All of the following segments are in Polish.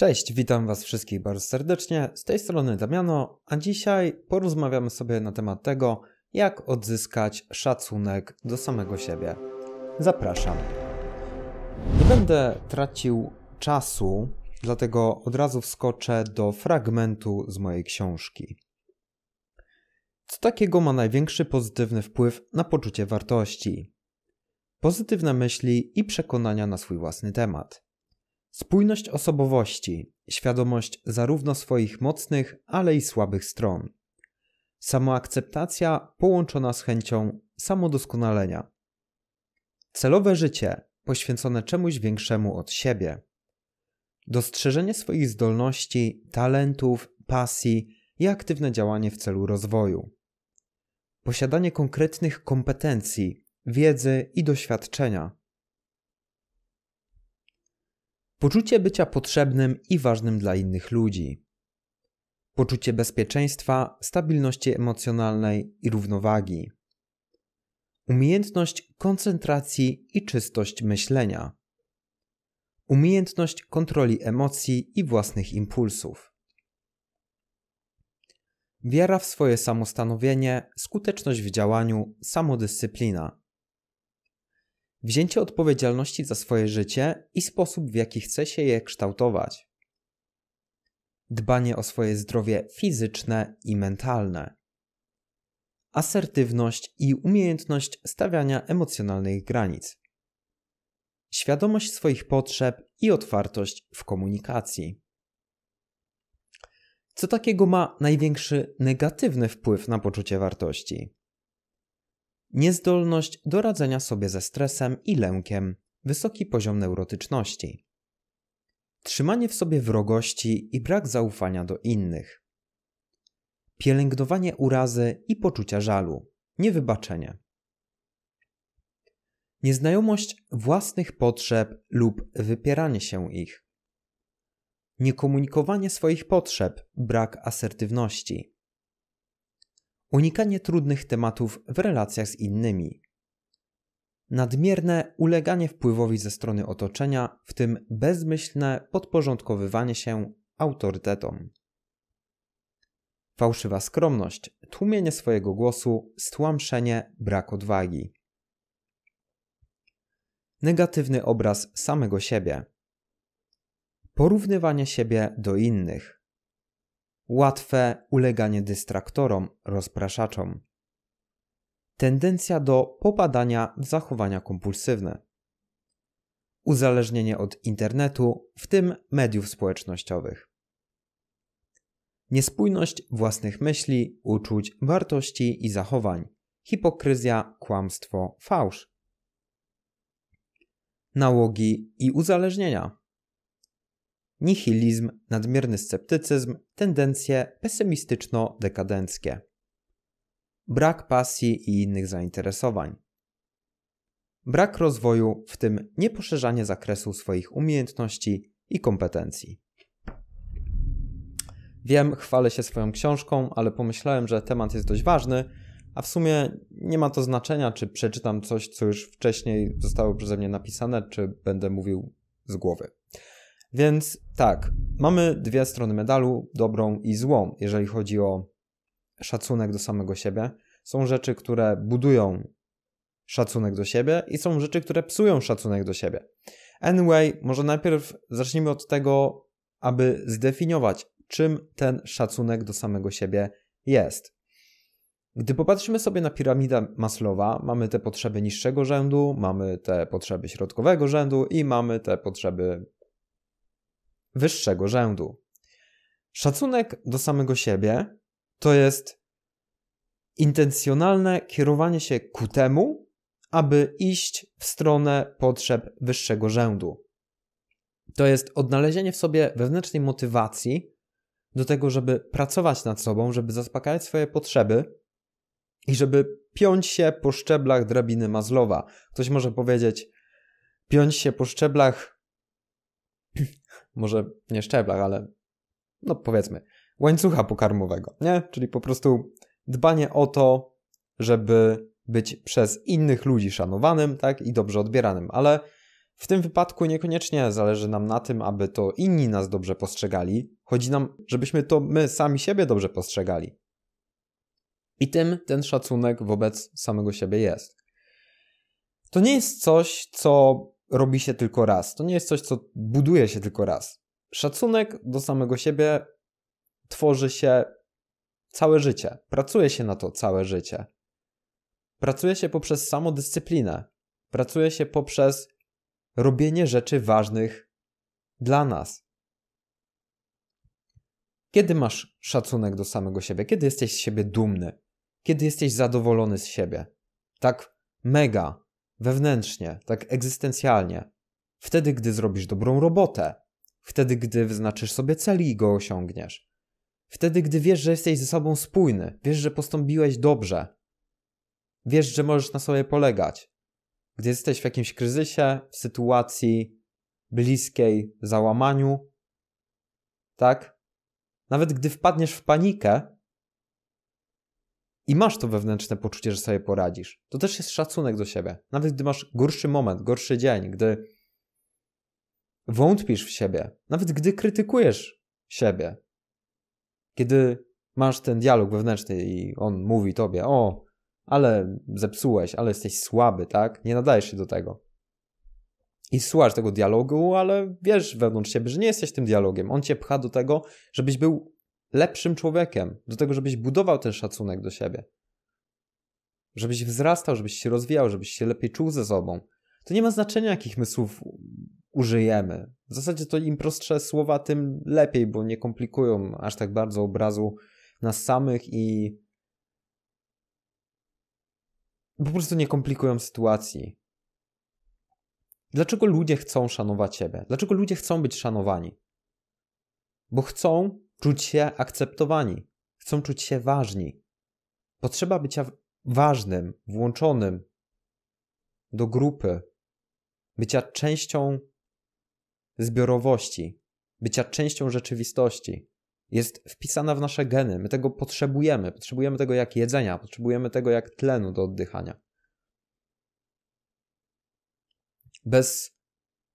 Cześć, witam Was wszystkich bardzo serdecznie. Z tej strony Damiano, a dzisiaj porozmawiamy sobie na temat tego, jak odzyskać szacunek do samego siebie. Zapraszam. Nie będę tracił czasu, dlatego od razu wskoczę do fragmentu z mojej książki. Co takiego ma największy pozytywny wpływ na poczucie wartości? Pozytywne myśli i przekonania na swój własny temat. Spójność osobowości, świadomość zarówno swoich mocnych, ale i słabych stron. Samoakceptacja połączona z chęcią samodoskonalenia. Celowe życie poświęcone czemuś większemu od siebie. Dostrzeżenie swoich zdolności, talentów, pasji i aktywne działanie w celu rozwoju. Posiadanie konkretnych kompetencji, wiedzy i doświadczenia Poczucie bycia potrzebnym i ważnym dla innych ludzi. Poczucie bezpieczeństwa, stabilności emocjonalnej i równowagi. Umiejętność koncentracji i czystość myślenia. Umiejętność kontroli emocji i własnych impulsów. Wiara w swoje samostanowienie, skuteczność w działaniu, samodyscyplina wzięcie odpowiedzialności za swoje życie i sposób, w jaki chce się je kształtować. Dbanie o swoje zdrowie fizyczne i mentalne. Asertywność i umiejętność stawiania emocjonalnych granic. Świadomość swoich potrzeb i otwartość w komunikacji. Co takiego ma największy negatywny wpływ na poczucie wartości? niezdolność do radzenia sobie ze stresem i lękiem, wysoki poziom neurotyczności, trzymanie w sobie wrogości i brak zaufania do innych, pielęgnowanie urazy i poczucia żalu, niewybaczenie. Nieznajomość własnych potrzeb lub wypieranie się ich. Niekomunikowanie swoich potrzeb, brak asertywności unikanie trudnych tematów w relacjach z innymi, nadmierne uleganie wpływowi ze strony otoczenia, w tym bezmyślne podporządkowywanie się autorytetom. Fałszywa skromność, tłumienie swojego głosu, stłamszenie, brak odwagi. Negatywny obraz samego siebie. Porównywanie siebie do innych łatwe uleganie dystraktorom, rozpraszaczom. Tendencja do popadania w zachowania kompulsywne. Uzależnienie od internetu, w tym mediów społecznościowych. Niespójność własnych myśli, uczuć, wartości i zachowań. Hipokryzja, kłamstwo, fałsz. Nałogi i uzależnienia nihilizm, nadmierny sceptycyzm, tendencje pesymistyczno-dekadenckie, brak pasji i innych zainteresowań, brak rozwoju, w tym nieposzerzanie zakresu swoich umiejętności i kompetencji. Wiem, chwalę się swoją książką, ale pomyślałem, że temat jest dość ważny, a w sumie nie ma to znaczenia, czy przeczytam coś, co już wcześniej zostało przeze mnie napisane, czy będę mówił z głowy. Więc tak, mamy dwie strony medalu, dobrą i złą, jeżeli chodzi o szacunek do samego siebie. Są rzeczy, które budują szacunek do siebie i są rzeczy, które psują szacunek do siebie. Anyway, może najpierw zacznijmy od tego, aby zdefiniować, czym ten szacunek do samego siebie jest. Gdy popatrzymy sobie na piramidę Maslowa, mamy te potrzeby niższego rzędu, mamy te potrzeby środkowego rzędu i mamy te potrzeby wyższego rzędu. Szacunek do samego siebie to jest intencjonalne kierowanie się ku temu, aby iść w stronę potrzeb wyższego rzędu. To jest odnalezienie w sobie wewnętrznej motywacji do tego, żeby pracować nad sobą, żeby zaspokajać swoje potrzeby i żeby piąć się po szczeblach drabiny Mazlowa. Ktoś może powiedzieć, piąć się po szczeblach może nie szczeblach, ale no powiedzmy, łańcucha pokarmowego, nie? Czyli po prostu dbanie o to, żeby być przez innych ludzi szanowanym, tak? I dobrze odbieranym, ale w tym wypadku niekoniecznie zależy nam na tym, aby to inni nas dobrze postrzegali. Chodzi nam, żebyśmy to my sami siebie dobrze postrzegali. I tym ten szacunek wobec samego siebie jest. To nie jest coś, co robi się tylko raz. To nie jest coś, co buduje się tylko raz. Szacunek do samego siebie tworzy się całe życie. Pracuje się na to całe życie. Pracuje się poprzez samodyscyplinę. Pracuje się poprzez robienie rzeczy ważnych dla nas. Kiedy masz szacunek do samego siebie? Kiedy jesteś z siebie dumny? Kiedy jesteś zadowolony z siebie? Tak mega, wewnętrznie, tak egzystencjalnie. Wtedy, gdy zrobisz dobrą robotę, wtedy, gdy wyznaczysz sobie cel i go osiągniesz. Wtedy, gdy wiesz, że jesteś ze sobą spójny, wiesz, że postąpiłeś dobrze, wiesz, że możesz na sobie polegać. Gdy jesteś w jakimś kryzysie, w sytuacji bliskiej załamaniu, tak? Nawet gdy wpadniesz w panikę, i masz to wewnętrzne poczucie, że sobie poradzisz. To też jest szacunek do siebie. Nawet gdy masz gorszy moment, gorszy dzień, gdy wątpisz w siebie, nawet gdy krytykujesz siebie, kiedy masz ten dialog wewnętrzny i on mówi tobie: O, ale zepsułeś, ale jesteś słaby, tak? Nie nadajesz się do tego. I słuchasz tego dialogu, ale wiesz wewnątrz siebie, że nie jesteś tym dialogiem. On cię pcha do tego, żebyś był lepszym człowiekiem, do tego, żebyś budował ten szacunek do siebie. Żebyś wzrastał, żebyś się rozwijał, żebyś się lepiej czuł ze sobą. To nie ma znaczenia, jakich my słów użyjemy. W zasadzie to im prostsze słowa, tym lepiej, bo nie komplikują aż tak bardzo obrazu nas samych i po prostu nie komplikują sytuacji. Dlaczego ludzie chcą szanować Ciebie? Dlaczego ludzie chcą być szanowani? Bo chcą czuć się akceptowani, chcą czuć się ważni. Potrzeba bycia ważnym, włączonym do grupy, bycia częścią zbiorowości, bycia częścią rzeczywistości. Jest wpisana w nasze geny. My tego potrzebujemy. Potrzebujemy tego jak jedzenia, potrzebujemy tego jak tlenu do oddychania. Bez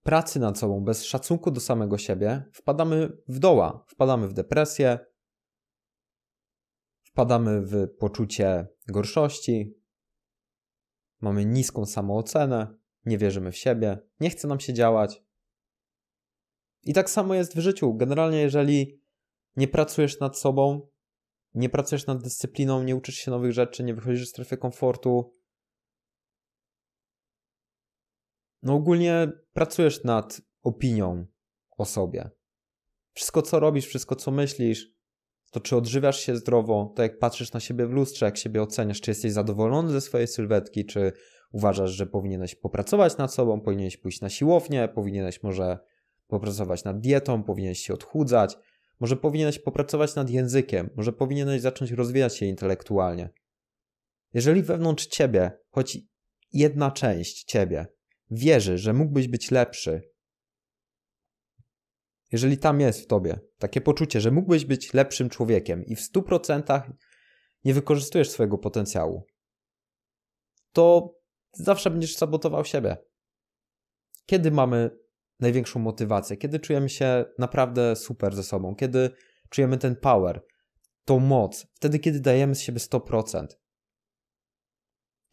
pracy nad sobą, bez szacunku do samego siebie, wpadamy w doła, wpadamy w depresję, wpadamy w poczucie gorszości, mamy niską samoocenę, nie wierzymy w siebie, nie chce nam się działać. I tak samo jest w życiu. Generalnie, jeżeli nie pracujesz nad sobą, nie pracujesz nad dyscypliną, nie uczysz się nowych rzeczy, nie wychodzisz z strefy komfortu, no ogólnie pracujesz nad opinią o sobie. Wszystko, co robisz, wszystko, co myślisz, to czy odżywiasz się zdrowo, to jak patrzysz na siebie w lustrze, jak siebie oceniasz, czy jesteś zadowolony ze swojej sylwetki, czy uważasz, że powinieneś popracować nad sobą, powinieneś pójść na siłownię, powinieneś może popracować nad dietą, powinieneś się odchudzać, może powinieneś popracować nad językiem, może powinieneś zacząć rozwijać się intelektualnie. Jeżeli wewnątrz ciebie, choć jedna część ciebie, wierzy, że mógłbyś być lepszy, jeżeli tam jest w tobie takie poczucie, że mógłbyś być lepszym człowiekiem i w 100% nie wykorzystujesz swojego potencjału, to zawsze będziesz sabotował siebie. Kiedy mamy największą motywację? Kiedy czujemy się naprawdę super ze sobą? Kiedy czujemy ten power, tą moc? Wtedy, kiedy dajemy z siebie 100%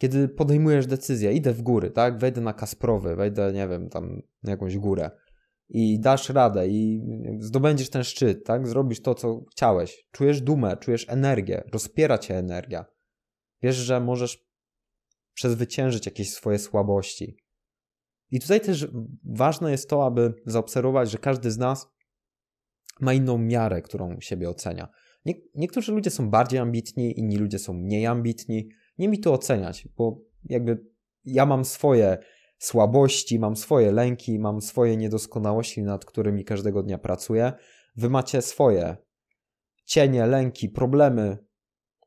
kiedy podejmujesz decyzję, idę w góry, tak? Wejdę na Kasprowy, wejdę, nie wiem, tam na jakąś górę i dasz radę i zdobędziesz ten szczyt, tak? Zrobisz to, co chciałeś. Czujesz dumę, czujesz energię, rozpiera cię energia. Wiesz, że możesz przezwyciężyć jakieś swoje słabości. I tutaj też ważne jest to, aby zaobserwować, że każdy z nas ma inną miarę, którą siebie ocenia. Nie, niektórzy ludzie są bardziej ambitni, inni ludzie są mniej ambitni, nie mi to oceniać, bo jakby ja mam swoje słabości, mam swoje lęki, mam swoje niedoskonałości, nad którymi każdego dnia pracuję. Wy macie swoje cienie, lęki, problemy,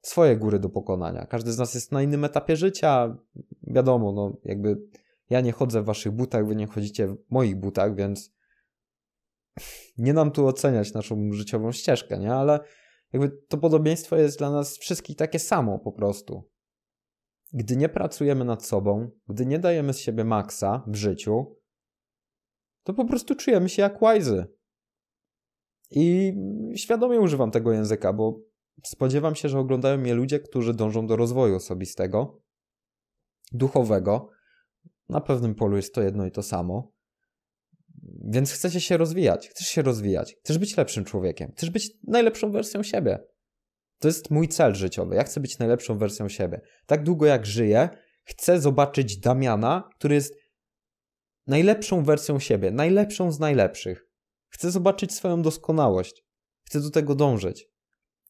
swoje góry do pokonania. Każdy z nas jest na innym etapie życia. Wiadomo, no jakby ja nie chodzę w waszych butach, wy nie chodzicie w moich butach, więc nie nam tu oceniać naszą życiową ścieżkę, nie? Ale jakby to podobieństwo jest dla nas wszystkich takie samo po prostu gdy nie pracujemy nad sobą, gdy nie dajemy z siebie maksa w życiu, to po prostu czujemy się jak łajzy. I świadomie używam tego języka, bo spodziewam się, że oglądają mnie ludzie, którzy dążą do rozwoju osobistego, duchowego. Na pewnym polu jest to jedno i to samo. Więc chcecie się rozwijać, chcesz się rozwijać, chcesz być lepszym człowiekiem, chcesz być najlepszą wersją siebie. To jest mój cel życiowy. Ja chcę być najlepszą wersją siebie. Tak długo jak żyję, chcę zobaczyć Damiana, który jest najlepszą wersją siebie, najlepszą z najlepszych. Chcę zobaczyć swoją doskonałość. Chcę do tego dążyć.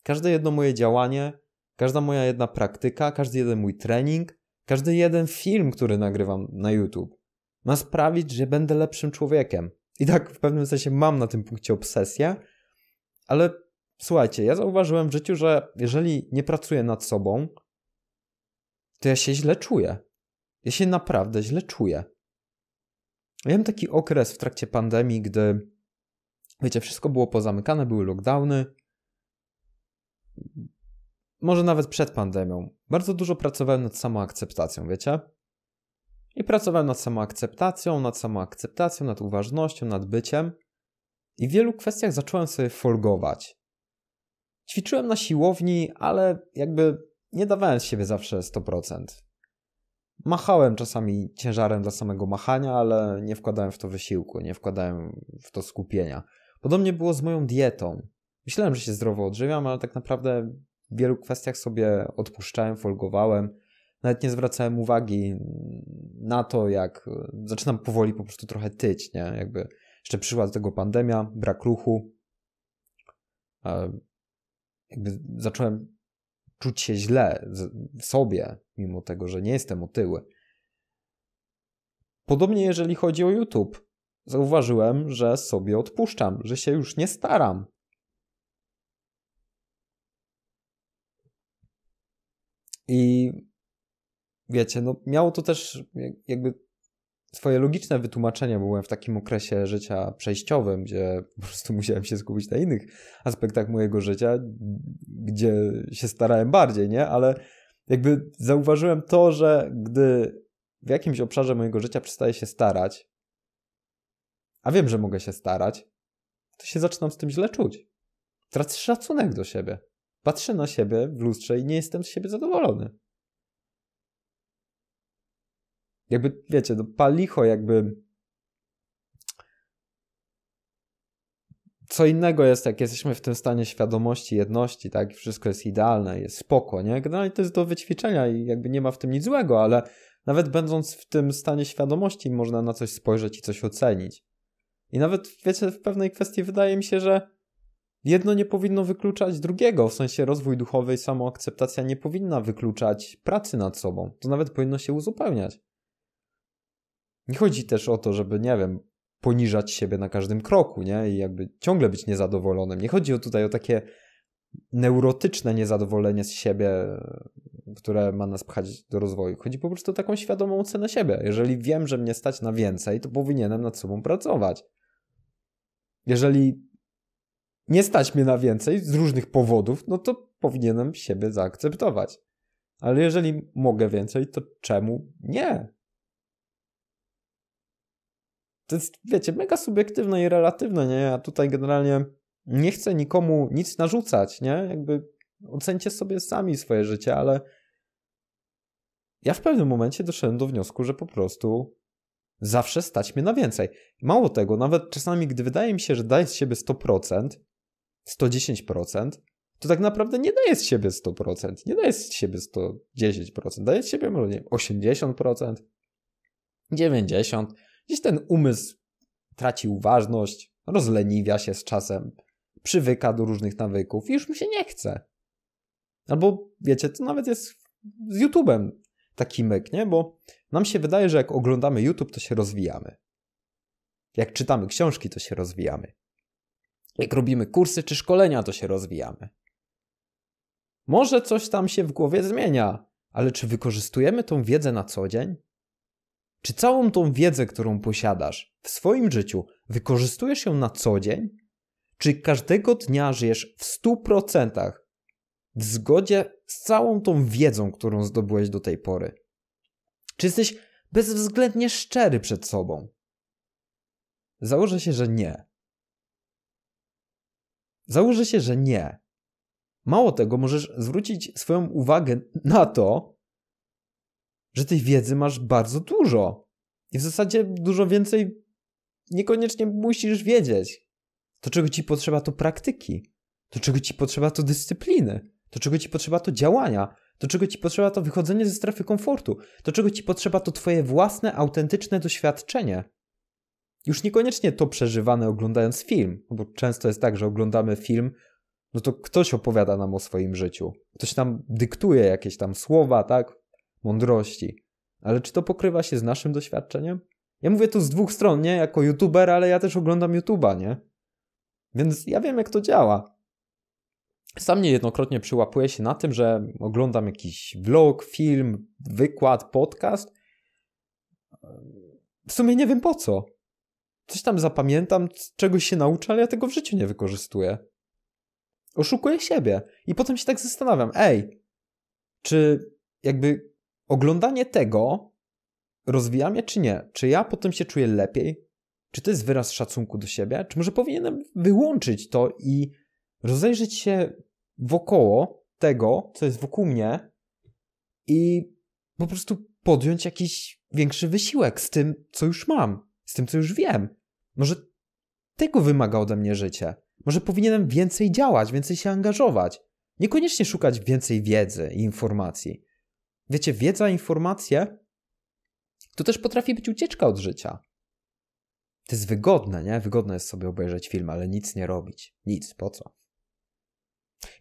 Każde jedno moje działanie, każda moja jedna praktyka, każdy jeden mój trening, każdy jeden film, który nagrywam na YouTube, ma sprawić, że będę lepszym człowiekiem. I tak w pewnym sensie mam na tym punkcie obsesję, ale Słuchajcie, ja zauważyłem w życiu, że jeżeli nie pracuję nad sobą, to ja się źle czuję. Ja się naprawdę źle czuję. Miałem taki okres w trakcie pandemii, gdy, wiecie, wszystko było pozamykane, były lockdowny. Może nawet przed pandemią. Bardzo dużo pracowałem nad samoakceptacją, wiecie? I pracowałem nad samoakceptacją, nad samoakceptacją, nad uważnością, nad byciem. I w wielu kwestiach zacząłem sobie folgować. Ćwiczyłem na siłowni, ale jakby nie dawałem z siebie zawsze 100%. Machałem czasami ciężarem dla samego machania, ale nie wkładałem w to wysiłku, nie wkładałem w to skupienia. Podobnie było z moją dietą. Myślałem, że się zdrowo odżywiam, ale tak naprawdę w wielu kwestiach sobie odpuszczałem, folgowałem. Nawet nie zwracałem uwagi na to, jak zaczynam powoli po prostu trochę tyć, nie? Jakby jeszcze przyszła do tego pandemia, brak ruchu, e, jakby zacząłem czuć się źle w sobie, mimo tego, że nie jestem otyły. Podobnie jeżeli chodzi o YouTube. Zauważyłem, że sobie odpuszczam, że się już nie staram. I wiecie, no miało to też jakby swoje logiczne wytłumaczenia, byłem w takim okresie życia przejściowym, gdzie po prostu musiałem się skupić na innych aspektach mojego życia, gdzie się starałem bardziej, nie? Ale jakby zauważyłem to, że gdy w jakimś obszarze mojego życia przestaję się starać, a wiem, że mogę się starać, to się zaczynam z tym źle czuć. Tracę szacunek do siebie. Patrzę na siebie w lustrze i nie jestem z siebie zadowolony jakby, wiecie, no, palicho jakby co innego jest, jak jesteśmy w tym stanie świadomości, jedności, tak, wszystko jest idealne, jest spoko, nie? Generalnie to jest do wyćwiczenia i jakby nie ma w tym nic złego, ale nawet będąc w tym stanie świadomości można na coś spojrzeć i coś ocenić. I nawet, wiecie, w pewnej kwestii wydaje mi się, że jedno nie powinno wykluczać drugiego, w sensie rozwój duchowy i samoakceptacja nie powinna wykluczać pracy nad sobą. To nawet powinno się uzupełniać. Nie chodzi też o to, żeby, nie wiem, poniżać siebie na każdym kroku, nie? I jakby ciągle być niezadowolonym. Nie chodzi tutaj o takie neurotyczne niezadowolenie z siebie, które ma nas pchać do rozwoju. Chodzi po prostu o taką świadomą ocenę siebie. Jeżeli wiem, że mnie stać na więcej, to powinienem nad sobą pracować. Jeżeli nie stać mnie na więcej z różnych powodów, no to powinienem siebie zaakceptować. Ale jeżeli mogę więcej, to czemu nie? to jest, wiecie, mega subiektywne i relatywne, nie? Ja tutaj generalnie nie chcę nikomu nic narzucać, nie? Jakby ocencie sobie sami swoje życie, ale ja w pewnym momencie doszedłem do wniosku, że po prostu zawsze stać mnie na więcej. Mało tego, nawet czasami, gdy wydaje mi się, że daję z siebie 100%, 110%, to tak naprawdę nie daję z siebie 100%, nie daję z siebie 110%, daję z siebie może nie 80%, 90%, Gdzieś ten umysł traci uważność, rozleniwia się z czasem, przywyka do różnych nawyków i już mu się nie chce. Albo wiecie, to nawet jest z YouTube'em taki myk, nie? Bo nam się wydaje, że jak oglądamy YouTube, to się rozwijamy. Jak czytamy książki, to się rozwijamy. Jak robimy kursy czy szkolenia, to się rozwijamy. Może coś tam się w głowie zmienia, ale czy wykorzystujemy tą wiedzę na co dzień? Czy całą tą wiedzę, którą posiadasz w swoim życiu, wykorzystujesz ją na co dzień? Czy każdego dnia żyjesz w 100% w zgodzie z całą tą wiedzą, którą zdobyłeś do tej pory? Czy jesteś bezwzględnie szczery przed sobą? Założę się, że nie. Założę się, że nie. Mało tego, możesz zwrócić swoją uwagę na to, że tej wiedzy masz bardzo dużo. I w zasadzie dużo więcej niekoniecznie musisz wiedzieć. To, czego ci potrzeba, to praktyki. To, czego ci potrzeba, to dyscypliny. To, czego ci potrzeba, to działania. To, czego ci potrzeba, to wychodzenie ze strefy komfortu. To, czego ci potrzeba, to twoje własne, autentyczne doświadczenie. Już niekoniecznie to przeżywane oglądając film, bo często jest tak, że oglądamy film, no to ktoś opowiada nam o swoim życiu. Ktoś nam dyktuje jakieś tam słowa, tak? mądrości. Ale czy to pokrywa się z naszym doświadczeniem? Ja mówię tu z dwóch stron, nie? Jako youtuber, ale ja też oglądam YouTube'a, nie? Więc ja wiem, jak to działa. Sam niejednokrotnie przyłapuję się na tym, że oglądam jakiś vlog, film, wykład, podcast. W sumie nie wiem po co. Coś tam zapamiętam, czegoś się nauczę, ale ja tego w życiu nie wykorzystuję. Oszukuję siebie. I potem się tak zastanawiam, ej, czy jakby oglądanie tego rozwija mnie czy nie? Czy ja potem się czuję lepiej? Czy to jest wyraz szacunku do siebie? Czy może powinienem wyłączyć to i rozejrzeć się wokoło tego, co jest wokół mnie i po prostu podjąć jakiś większy wysiłek z tym, co już mam, z tym, co już wiem. Może tego wymaga ode mnie życie. Może powinienem więcej działać, więcej się angażować. Niekoniecznie szukać więcej wiedzy i informacji. Wiecie, wiedza, informacje to też potrafi być ucieczka od życia. To jest wygodne, nie? Wygodne jest sobie obejrzeć film, ale nic nie robić. Nic, po co?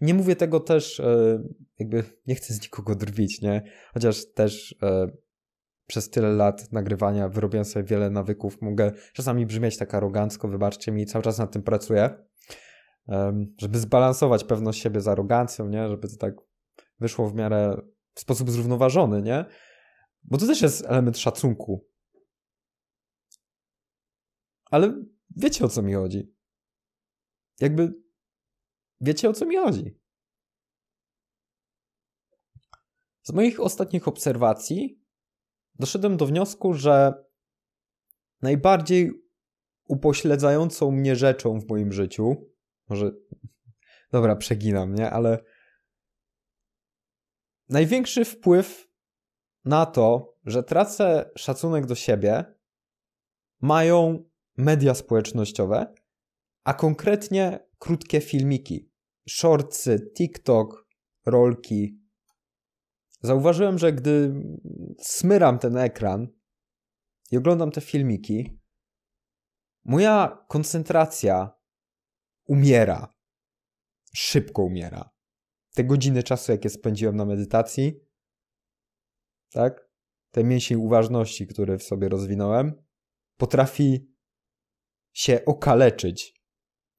Nie mówię tego też, e, jakby nie chcę z nikogo drwić, nie? Chociaż też e, przez tyle lat nagrywania wyrobiłem sobie wiele nawyków. Mogę czasami brzmieć tak arogancko, wybaczcie mi, cały czas nad tym pracuję, żeby zbalansować pewność siebie z arogancją, nie? Żeby to tak wyszło w miarę w sposób zrównoważony, nie? Bo to też jest element szacunku. Ale wiecie o co mi chodzi. Jakby wiecie o co mi chodzi. Z moich ostatnich obserwacji doszedłem do wniosku, że najbardziej upośledzającą mnie rzeczą w moim życiu, może, dobra, przeginam, nie, ale największy wpływ na to, że tracę szacunek do siebie, mają media społecznościowe, a konkretnie krótkie filmiki, shortsy, TikTok, rolki. Zauważyłem, że gdy smyram ten ekran i oglądam te filmiki, moja koncentracja umiera. Szybko umiera te godziny czasu, jakie spędziłem na medytacji, tak? te mięsień uważności, który w sobie rozwinąłem, potrafi się okaleczyć.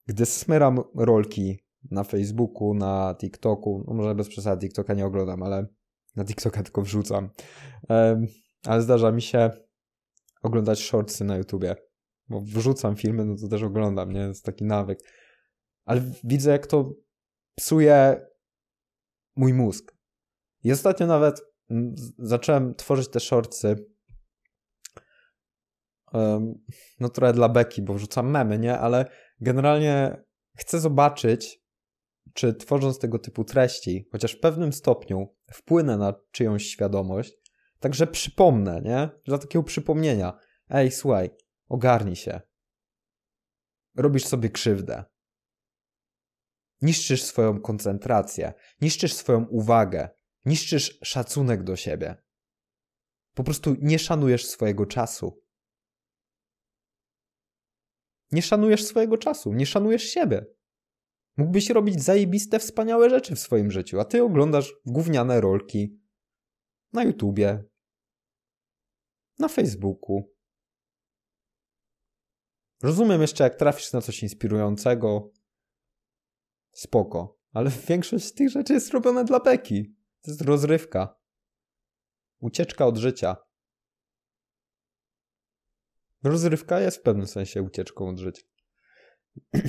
Gdy smeram rolki na Facebooku, na TikToku, no może bez przesady TikToka nie oglądam, ale na TikToka tylko wrzucam. Um, ale zdarza mi się oglądać shortsy na YouTubie. Bo wrzucam filmy, no to też oglądam, nie? To jest taki nawyk. Ale widzę, jak to psuje mój mózg. I ostatnio nawet mm, zacząłem tworzyć te shortsy no trochę dla beki, bo wrzucam memy, nie? Ale generalnie chcę zobaczyć, czy tworząc tego typu treści, chociaż w pewnym stopniu wpłynę na czyjąś świadomość, także przypomnę, nie? Dla takiego przypomnienia. Ej, słuchaj, ogarnij się. Robisz sobie krzywdę. Niszczysz swoją koncentrację, niszczysz swoją uwagę, niszczysz szacunek do siebie. Po prostu nie szanujesz swojego czasu. Nie szanujesz swojego czasu, nie szanujesz siebie. Mógłbyś robić zajebiste, wspaniałe rzeczy w swoim życiu, a ty oglądasz gówniane rolki na YouTubie, na Facebooku. Rozumiem jeszcze, jak trafisz na coś inspirującego, spoko. Ale większość z tych rzeczy jest robiona dla beki. To jest rozrywka. Ucieczka od życia. Rozrywka jest w pewnym sensie ucieczką od życia.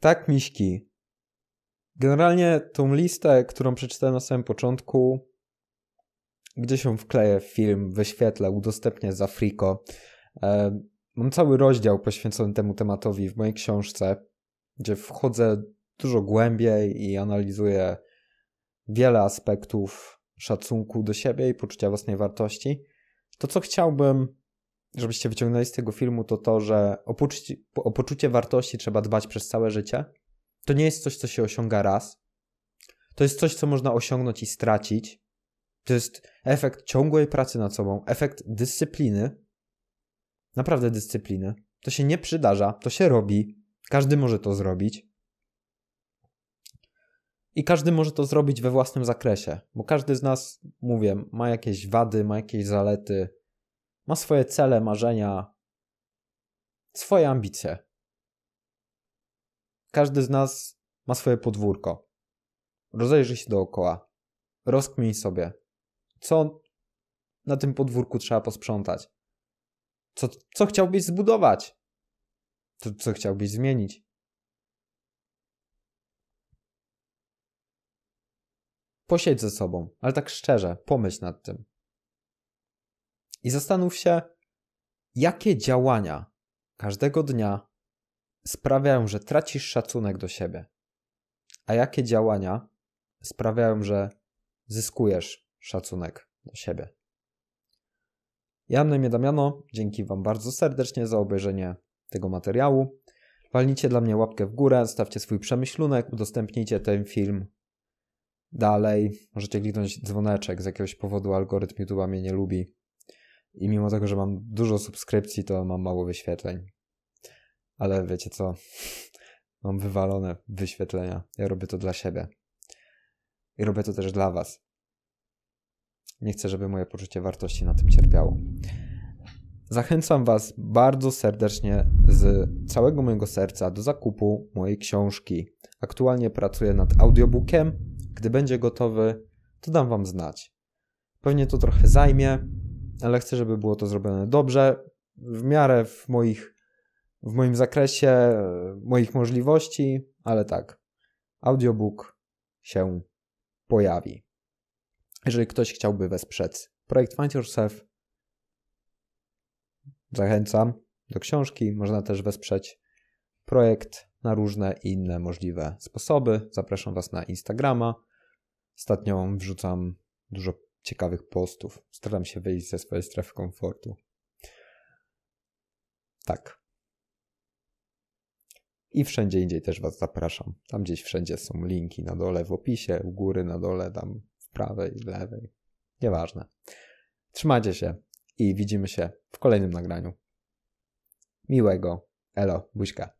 tak, miśki. Generalnie tą listę, którą przeczytałem na samym początku, gdzie się wkleję w film, wyświetlę, udostępnię za friko. E, mam cały rozdział poświęcony temu tematowi w mojej książce, gdzie wchodzę dużo głębiej i analizuję wiele aspektów szacunku do siebie i poczucia własnej wartości. To, co chciałbym, żebyście wyciągnęli z tego filmu, to to, że o, poczuci- o poczucie wartości trzeba dbać przez całe życie. To nie jest coś, co się osiąga raz. To jest coś, co można osiągnąć i stracić, to jest efekt ciągłej pracy nad sobą, efekt dyscypliny. Naprawdę dyscypliny. To się nie przydarza, to się robi. Każdy może to zrobić. I każdy może to zrobić we własnym zakresie, bo każdy z nas, mówię, ma jakieś wady, ma jakieś zalety, ma swoje cele, marzenia, swoje ambicje. Każdy z nas ma swoje podwórko. Rozejrzyj się dookoła. Rozkmij sobie, co na tym podwórku trzeba posprzątać? Co, co chciałbyś zbudować? Co, co chciałbyś zmienić? Posiedź ze sobą, ale tak szczerze, pomyśl nad tym. I zastanów się, jakie działania każdego dnia sprawiają, że tracisz szacunek do siebie, a jakie działania sprawiają, że zyskujesz szacunek do siebie. Ja na imię Damiano, dzięki Wam bardzo serdecznie za obejrzenie tego materiału. Walnijcie dla mnie łapkę w górę, stawcie swój przemyślunek, udostępnijcie ten film dalej. Możecie kliknąć dzwoneczek, z jakiegoś powodu algorytm YouTube'a mnie nie lubi. I mimo tego, że mam dużo subskrypcji, to mam mało wyświetleń. Ale wiecie co? Mam wywalone wyświetlenia. Ja robię to dla siebie. I robię to też dla Was. Nie chcę, żeby moje poczucie wartości na tym cierpiało. Zachęcam Was bardzo serdecznie z całego mojego serca do zakupu mojej książki. Aktualnie pracuję nad audiobookiem. Gdy będzie gotowy, to dam Wam znać. Pewnie to trochę zajmie, ale chcę, żeby było to zrobione dobrze, w miarę w, moich, w moim zakresie, moich możliwości, ale tak. Audiobook się pojawi jeżeli ktoś chciałby wesprzeć projekt Find Yourself, zachęcam do książki. Można też wesprzeć projekt na różne inne możliwe sposoby. Zapraszam Was na Instagrama. Ostatnio wrzucam dużo ciekawych postów. Staram się wyjść ze swojej strefy komfortu. Tak. I wszędzie indziej też Was zapraszam. Tam gdzieś wszędzie są linki na dole w opisie, u góry na dole, tam prawej, lewej. Nieważne. Trzymajcie się i widzimy się w kolejnym nagraniu. Miłego. Elo, buźka.